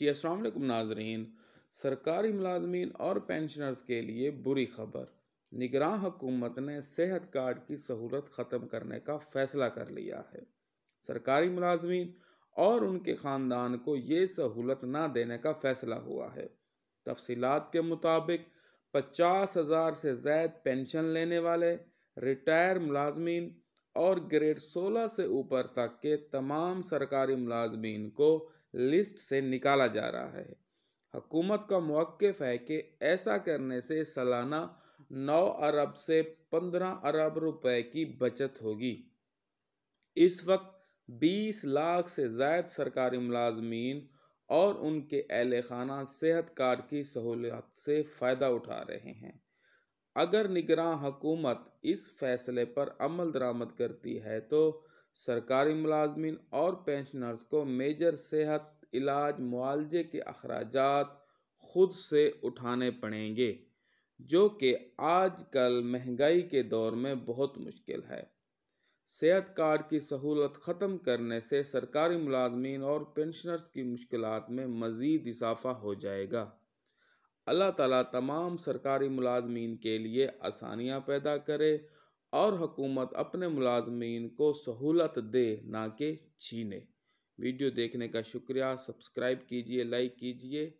जी वालेकुम नाजरीन सरकारी मुलाजमीन और पेंशनर्स के लिए बुरी खबर निगरान हुकूमत ने सेहत कार्ड की सहूलत ख़त्म करने का फैसला कर लिया है सरकारी मुलाजमीन और उनके ख़ानदान को ये सहूलत ना देने का फैसला हुआ है तफसीत के मुताबिक पचास हज़ार से ज़ायद पेंशन लेने वाले रिटायर मुलाजमीन और ग्रेड सोलह से ऊपर तक के तमाम सरकारी मुलाजमीन को लिस्ट से निकाला जा रहा है हकूमत का मौक़ है कि ऐसा करने से सालाना नौ अरब से पंद्रह अरब रुपए की बचत होगी इस वक्त बीस लाख से जायद सरकारी मुलाजमीन और उनके अहल खाना सेहत कार्ड की सहूलियत से फ़ायदा उठा रहे हैं अगर निगरान हकूमत इस फैसले पर अमल दरामद करती है तो सरकारी मुलाजमी और पेंशनर्स को मेजर सेहत इलाज मुआवजे के अखराज खुद से उठाने पड़ेंगे जो कि आजकल महंगाई के दौर में बहुत मुश्किल है सेहत कार्ड की सहूलत ख़त्म करने से सरकारी मुलाजमीन और पेंशनर्स की मुश्किल में मज़ीद इजाफा हो जाएगा अल्लाह ताला तमाम सरकारी मुलाजमीन के लिए आसानियाँ पैदा करे और हुकूमत अपने मुलाजमीन को सहूलत दे ना कि छीने वीडियो देखने का शुक्रिया सब्सक्राइब कीजिए लाइक कीजिए